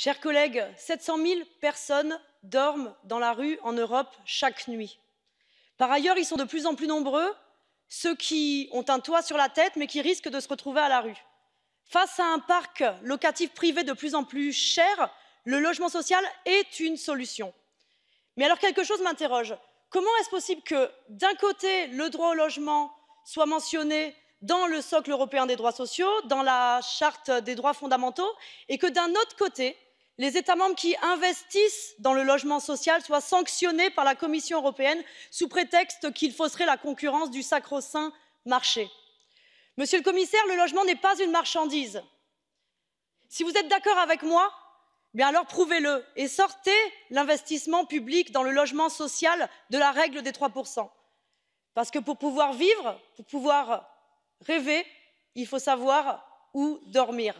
Chers collègues, 700 000 personnes dorment dans la rue en Europe chaque nuit. Par ailleurs, ils sont de plus en plus nombreux, ceux qui ont un toit sur la tête mais qui risquent de se retrouver à la rue. Face à un parc locatif privé de plus en plus cher, le logement social est une solution. Mais alors quelque chose m'interroge. Comment est-ce possible que, d'un côté, le droit au logement soit mentionné dans le socle européen des droits sociaux, dans la charte des droits fondamentaux, et que, d'un autre côté, les états membres qui investissent dans le logement social soient sanctionnés par la commission européenne sous prétexte qu'ils fausseraient la concurrence du sacro saint marché. monsieur le commissaire le logement n'est pas une marchandise. si vous êtes d'accord avec moi eh alors prouvez le et sortez l'investissement public dans le logement social de la règle des 3%. parce que pour pouvoir vivre pour pouvoir rêver il faut savoir où dormir.